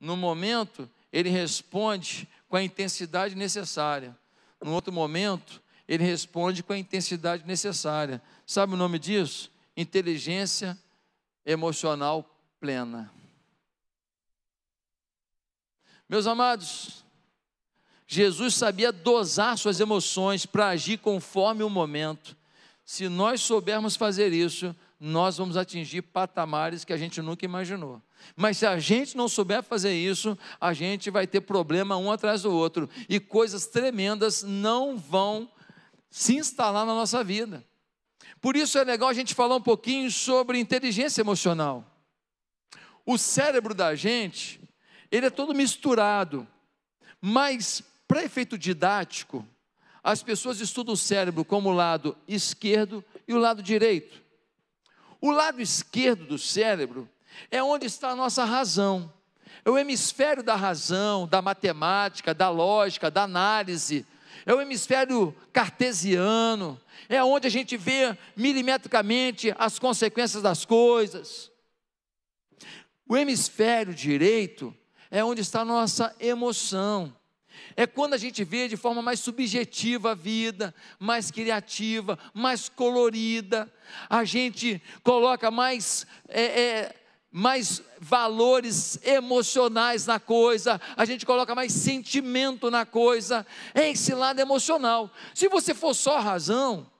No momento, ele responde com a intensidade necessária. No outro momento, ele responde com a intensidade necessária. Sabe o nome disso? Inteligência emocional plena. Meus amados, Jesus sabia dosar suas emoções para agir conforme o momento. Se nós soubermos fazer isso, nós vamos atingir patamares que a gente nunca imaginou. Mas se a gente não souber fazer isso, a gente vai ter problema um atrás do outro e coisas tremendas não vão se instalar na nossa vida. Por isso é legal a gente falar um pouquinho sobre inteligência emocional. O cérebro da gente, ele é todo misturado, mas para efeito didático, as pessoas estudam o cérebro como o lado esquerdo e o lado direito. O lado esquerdo do cérebro é onde está a nossa razão. É o hemisfério da razão, da matemática, da lógica, da análise. É o hemisfério cartesiano. É onde a gente vê milimetricamente as consequências das coisas. O hemisfério direito é onde está a nossa emoção, é quando a gente vê de forma mais subjetiva a vida, mais criativa, mais colorida, a gente coloca mais. É, é, mais valores emocionais na coisa, a gente coloca mais sentimento na coisa, é esse lado emocional. Se você for só razão,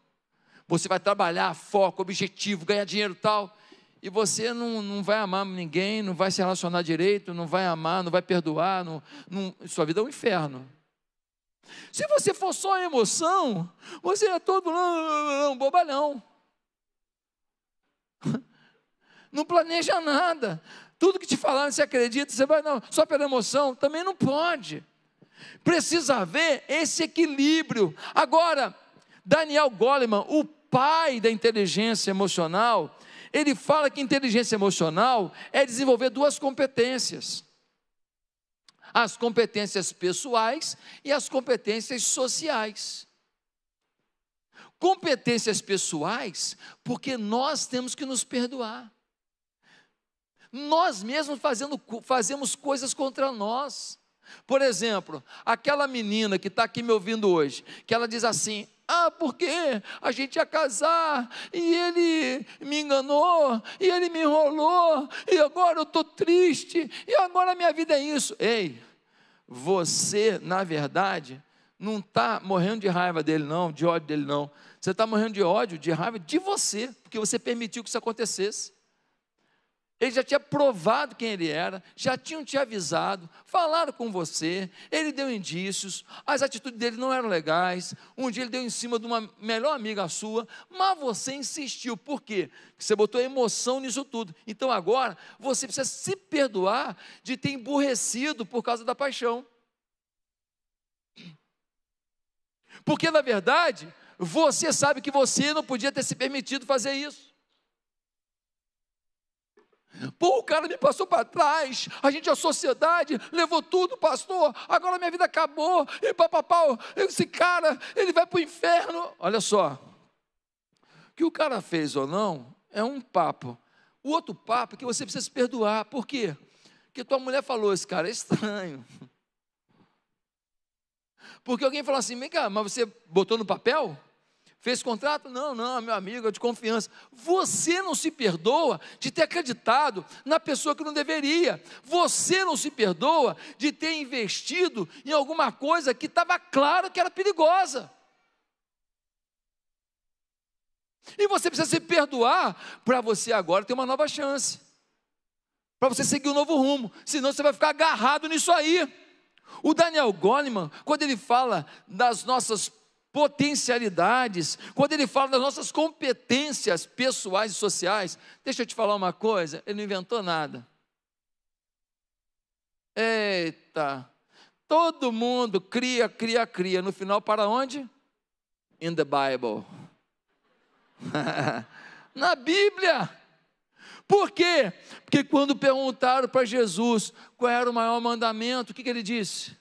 você vai trabalhar foco, objetivo, ganhar dinheiro tal, e você não, não vai amar ninguém, não vai se relacionar direito, não vai amar, não vai perdoar, não, não, sua vida é um inferno. Se você for só emoção, você é todo um bobalhão. Não planeja nada. Tudo que te falaram, você acredita, você vai não, só pela emoção, também não pode. Precisa haver esse equilíbrio. Agora, Daniel Goleman, o pai da inteligência emocional, ele fala que inteligência emocional é desenvolver duas competências: as competências pessoais e as competências sociais. Competências pessoais, porque nós temos que nos perdoar. Nós mesmos fazendo, fazemos coisas contra nós. Por exemplo, aquela menina que está aqui me ouvindo hoje, que ela diz assim: ah, porque a gente ia casar e ele me enganou, e ele me enrolou, e agora eu estou triste, e agora a minha vida é isso. Ei, você, na verdade, não está morrendo de raiva dele, não, de ódio dele, não. Você está morrendo de ódio, de raiva de você, porque você permitiu que isso acontecesse. Ele já tinha provado quem ele era, já tinham te avisado, falaram com você, ele deu indícios, as atitudes dele não eram legais. Um dia ele deu em cima de uma melhor amiga sua, mas você insistiu. Por quê? Porque você botou emoção nisso tudo. Então agora você precisa se perdoar de ter emburrecido por causa da paixão. Porque na verdade, você sabe que você não podia ter se permitido fazer isso. Pô, o cara me passou para trás, a gente, é a sociedade, levou tudo, pastor, agora minha vida acabou, e papapá, esse cara, ele vai para o inferno. Olha só, o que o cara fez ou não é um papo. O outro papo é que você precisa se perdoar, por quê? Porque tua mulher falou, esse cara é estranho. Porque alguém falou assim, vem cá, mas você botou no papel? Fez contrato? Não, não, meu amigo, é de confiança. Você não se perdoa de ter acreditado na pessoa que não deveria. Você não se perdoa de ter investido em alguma coisa que estava claro que era perigosa. E você precisa se perdoar para você agora ter uma nova chance. Para você seguir um novo rumo. Senão você vai ficar agarrado nisso aí. O Daniel Goleman, quando ele fala das nossas potencialidades, quando ele fala das nossas competências pessoais e sociais, deixa eu te falar uma coisa, ele não inventou nada. Eita! Todo mundo cria, cria, cria. No final, para onde? In the Bible. Na Bíblia. Por quê? Porque quando perguntaram para Jesus qual era o maior mandamento, o que, que ele disse?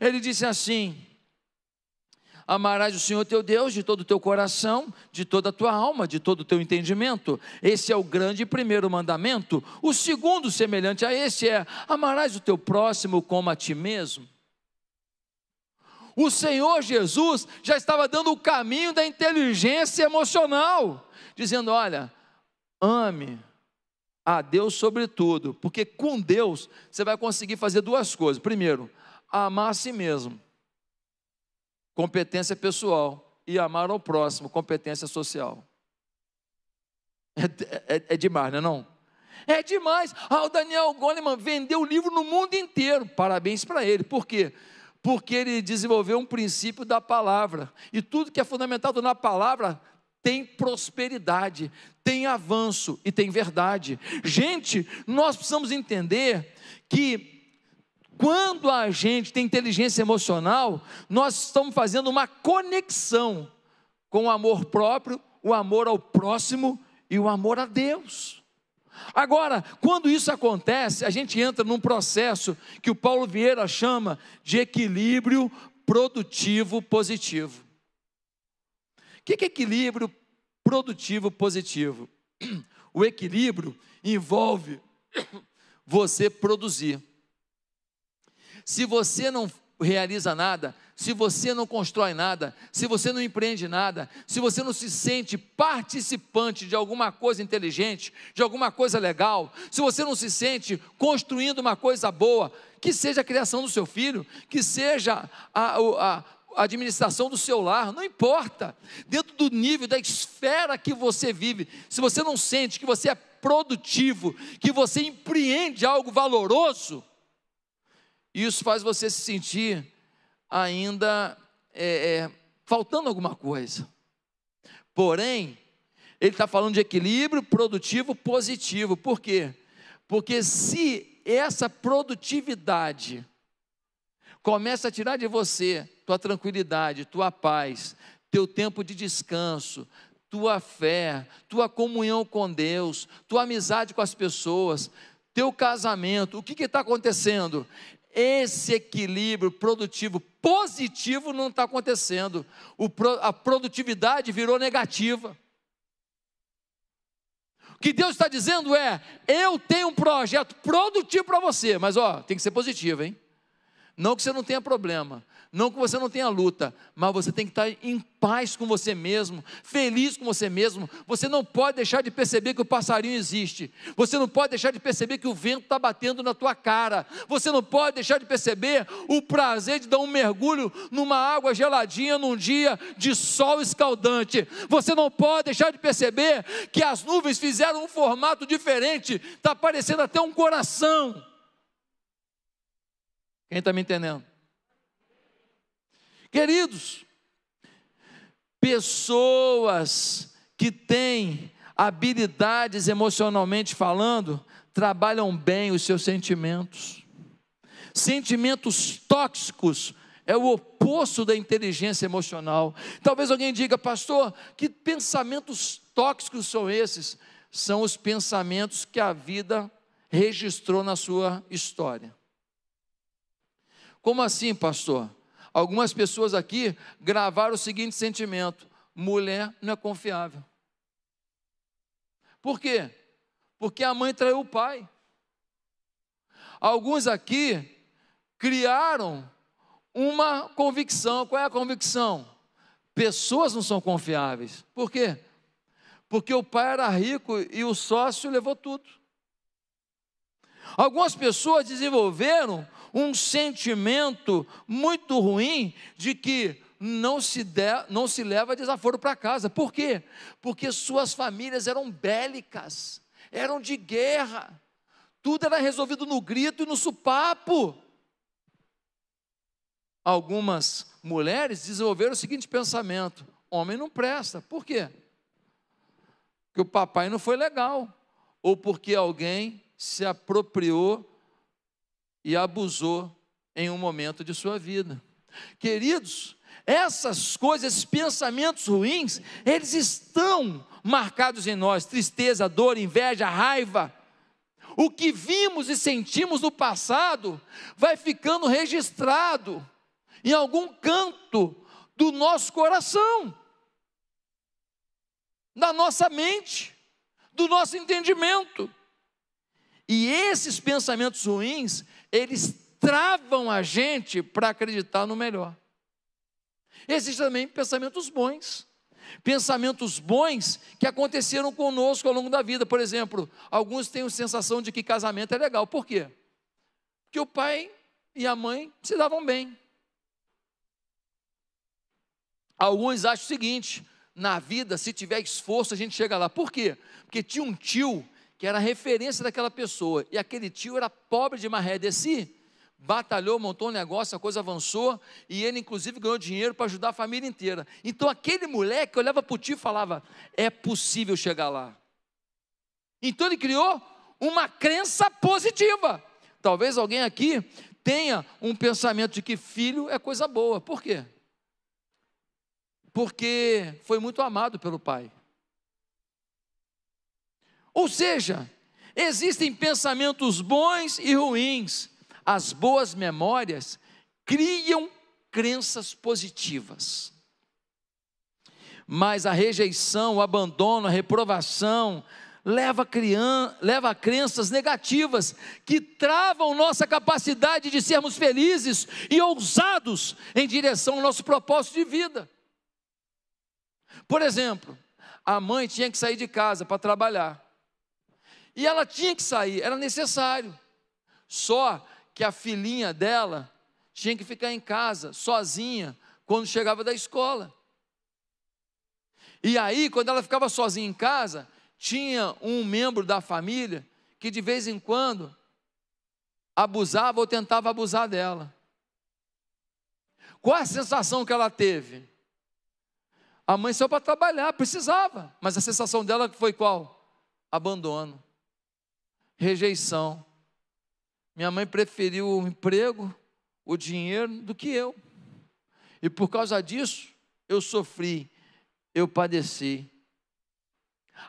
Ele disse assim: Amarás o Senhor teu Deus de todo o teu coração, de toda a tua alma, de todo o teu entendimento. Esse é o grande primeiro mandamento. O segundo, semelhante a esse, é: amarás o teu próximo como a ti mesmo. O Senhor Jesus já estava dando o caminho da inteligência emocional, dizendo: olha, ame a Deus sobretudo, porque com Deus você vai conseguir fazer duas coisas. Primeiro, amar a si mesmo competência pessoal, e amar ao próximo, competência social. É, é, é demais, não é não? É demais. Ah, o Daniel Goleman vendeu o livro no mundo inteiro. Parabéns para ele. Por quê? Porque ele desenvolveu um princípio da palavra. E tudo que é fundamentado na palavra tem prosperidade, tem avanço e tem verdade. Gente, nós precisamos entender que quando a gente tem inteligência emocional, nós estamos fazendo uma conexão com o amor próprio, o amor ao próximo e o amor a Deus. Agora, quando isso acontece, a gente entra num processo que o Paulo Vieira chama de equilíbrio produtivo positivo. O que é equilíbrio produtivo positivo? O equilíbrio envolve você produzir. Se você não realiza nada, se você não constrói nada, se você não empreende nada, se você não se sente participante de alguma coisa inteligente, de alguma coisa legal, se você não se sente construindo uma coisa boa, que seja a criação do seu filho, que seja a, a, a administração do seu lar, não importa, dentro do nível, da esfera que você vive, se você não sente que você é produtivo, que você empreende algo valoroso, isso faz você se sentir ainda é, é, faltando alguma coisa. Porém, ele está falando de equilíbrio produtivo positivo. Por quê? Porque se essa produtividade começa a tirar de você tua tranquilidade, tua paz, teu tempo de descanso, tua fé, tua comunhão com Deus, tua amizade com as pessoas, teu casamento, o que está acontecendo? Esse equilíbrio produtivo positivo não está acontecendo. O, a produtividade virou negativa. O que Deus está dizendo é: eu tenho um projeto produtivo para você, mas ó, tem que ser positivo, hein? Não que você não tenha problema, não que você não tenha luta, mas você tem que estar em paz com você mesmo, feliz com você mesmo. Você não pode deixar de perceber que o passarinho existe. Você não pode deixar de perceber que o vento está batendo na tua cara. Você não pode deixar de perceber o prazer de dar um mergulho numa água geladinha num dia de sol escaldante. Você não pode deixar de perceber que as nuvens fizeram um formato diferente. Está parecendo até um coração. Quem está me entendendo? Queridos, pessoas que têm habilidades emocionalmente falando, trabalham bem os seus sentimentos. Sentimentos tóxicos é o oposto da inteligência emocional. Talvez alguém diga, pastor, que pensamentos tóxicos são esses? São os pensamentos que a vida registrou na sua história. Como assim, pastor? Algumas pessoas aqui gravaram o seguinte sentimento: mulher não é confiável. Por quê? Porque a mãe traiu o pai. Alguns aqui criaram uma convicção. Qual é a convicção? Pessoas não são confiáveis. Por quê? Porque o pai era rico e o sócio levou tudo. Algumas pessoas desenvolveram um sentimento muito ruim de que não se, de, não se leva desaforo para casa. Por quê? Porque suas famílias eram bélicas, eram de guerra, tudo era resolvido no grito e no supapo. Algumas mulheres desenvolveram o seguinte pensamento: homem não presta. Por quê? Porque o papai não foi legal, ou porque alguém se apropriou e abusou em um momento de sua vida. Queridos, essas coisas, esses pensamentos ruins, eles estão marcados em nós: tristeza, dor, inveja, raiva. O que vimos e sentimos no passado vai ficando registrado em algum canto do nosso coração, da nossa mente, do nosso entendimento. E esses pensamentos ruins, eles travam a gente para acreditar no melhor. Existem também pensamentos bons. Pensamentos bons que aconteceram conosco ao longo da vida. Por exemplo, alguns têm a sensação de que casamento é legal. Por quê? Porque o pai e a mãe se davam bem. Alguns acham o seguinte: na vida, se tiver esforço, a gente chega lá. Por quê? Porque tinha um tio que era a referência daquela pessoa, e aquele tio era pobre de maré de si, batalhou, montou um negócio, a coisa avançou, e ele inclusive ganhou dinheiro para ajudar a família inteira. Então aquele moleque olhava para o tio e falava: é possível chegar lá. Então ele criou uma crença positiva. Talvez alguém aqui tenha um pensamento de que filho é coisa boa. Por quê? Porque foi muito amado pelo pai. Ou seja, existem pensamentos bons e ruins. As boas memórias criam crenças positivas. Mas a rejeição, o abandono, a reprovação leva a, leva a crenças negativas que travam nossa capacidade de sermos felizes e ousados em direção ao nosso propósito de vida. Por exemplo, a mãe tinha que sair de casa para trabalhar. E ela tinha que sair, era necessário. Só que a filhinha dela tinha que ficar em casa, sozinha, quando chegava da escola. E aí, quando ela ficava sozinha em casa, tinha um membro da família que de vez em quando abusava ou tentava abusar dela. Qual a sensação que ela teve? A mãe saiu para trabalhar, precisava, mas a sensação dela foi qual? Abandono rejeição. Minha mãe preferiu o emprego, o dinheiro, do que eu. E por causa disso, eu sofri, eu padeci.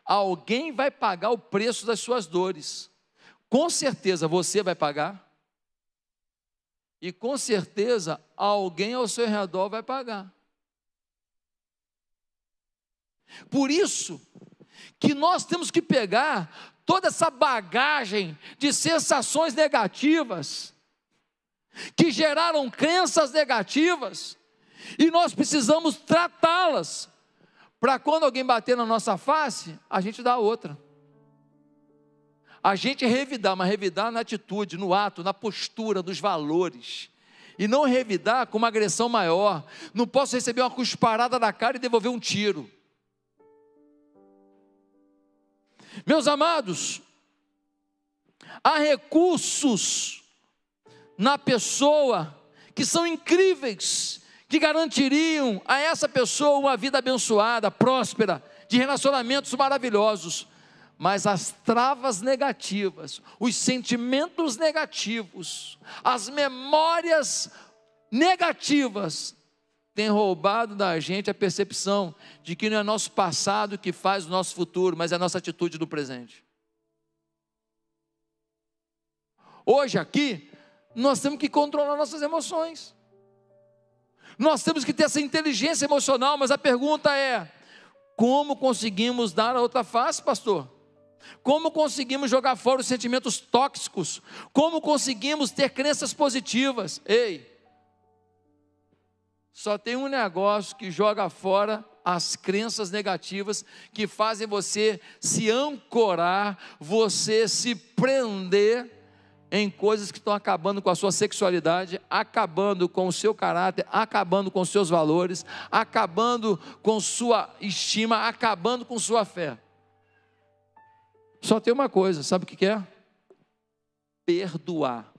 Alguém vai pagar o preço das suas dores. Com certeza você vai pagar. E com certeza alguém ao seu redor vai pagar. Por isso que nós temos que pegar toda essa bagagem de sensações negativas, que geraram crenças negativas, e nós precisamos tratá-las, para quando alguém bater na nossa face, a gente dá outra. A gente revidar, mas revidar na atitude, no ato, na postura, nos valores. E não revidar com uma agressão maior. Não posso receber uma cusparada na cara e devolver um tiro. Meus amados, há recursos na pessoa que são incríveis, que garantiriam a essa pessoa uma vida abençoada, próspera, de relacionamentos maravilhosos. Mas as travas negativas, os sentimentos negativos, as memórias negativas tem roubado da gente a percepção de que não é nosso passado que faz o nosso futuro, mas é a nossa atitude do presente. Hoje aqui, nós temos que controlar nossas emoções. Nós temos que ter essa inteligência emocional, mas a pergunta é: como conseguimos dar a outra face, pastor? Como conseguimos jogar fora os sentimentos tóxicos? Como conseguimos ter crenças positivas? Ei, só tem um negócio que joga fora as crenças negativas que fazem você se ancorar, você se prender em coisas que estão acabando com a sua sexualidade, acabando com o seu caráter, acabando com os seus valores, acabando com sua estima, acabando com sua fé. Só tem uma coisa, sabe o que é? Perdoar.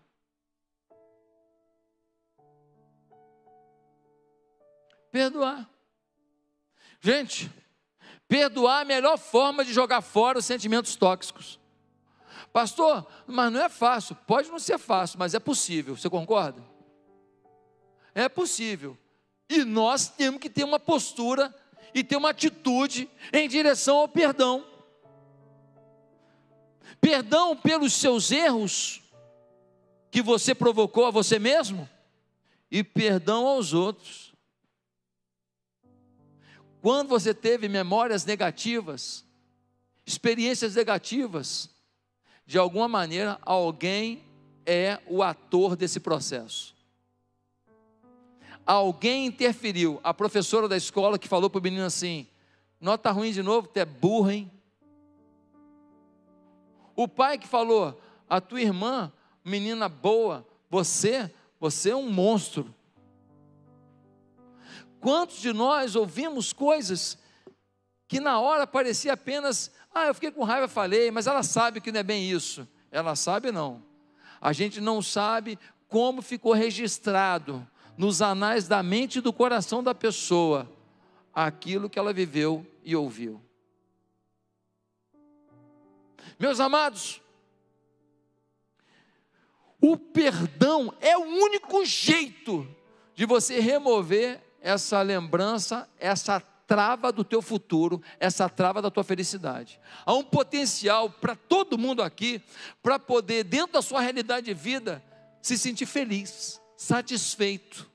Perdoar. Gente, perdoar é a melhor forma de jogar fora os sentimentos tóxicos. Pastor, mas não é fácil. Pode não ser fácil, mas é possível. Você concorda? É possível. E nós temos que ter uma postura e ter uma atitude em direção ao perdão. Perdão pelos seus erros que você provocou a você mesmo e perdão aos outros quando você teve memórias negativas, experiências negativas, de alguma maneira alguém é o ator desse processo. Alguém interferiu. A professora da escola que falou para o menino assim: nota ruim de novo, tu é burro, hein? O pai que falou: a tua irmã, menina boa, você, você é um monstro. Quantos de nós ouvimos coisas que na hora parecia apenas, ah, eu fiquei com raiva, falei, mas ela sabe que não é bem isso. Ela sabe não. A gente não sabe como ficou registrado nos anais da mente e do coração da pessoa aquilo que ela viveu e ouviu. Meus amados, o perdão é o único jeito de você remover essa lembrança, essa trava do teu futuro, essa trava da tua felicidade. Há um potencial para todo mundo aqui, para poder, dentro da sua realidade de vida, se sentir feliz, satisfeito.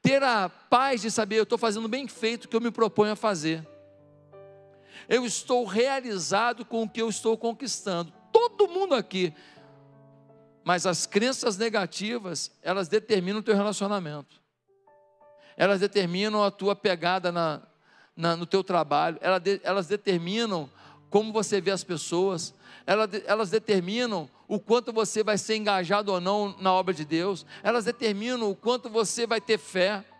Ter a paz de saber, eu estou fazendo bem feito o que eu me proponho a fazer. Eu estou realizado com o que eu estou conquistando. Todo mundo aqui. Mas as crenças negativas, elas determinam o teu relacionamento elas determinam a tua pegada na, na no teu trabalho, elas, de, elas determinam como você vê as pessoas, elas, elas determinam o quanto você vai ser engajado ou não na obra de Deus, elas determinam o quanto você vai ter fé.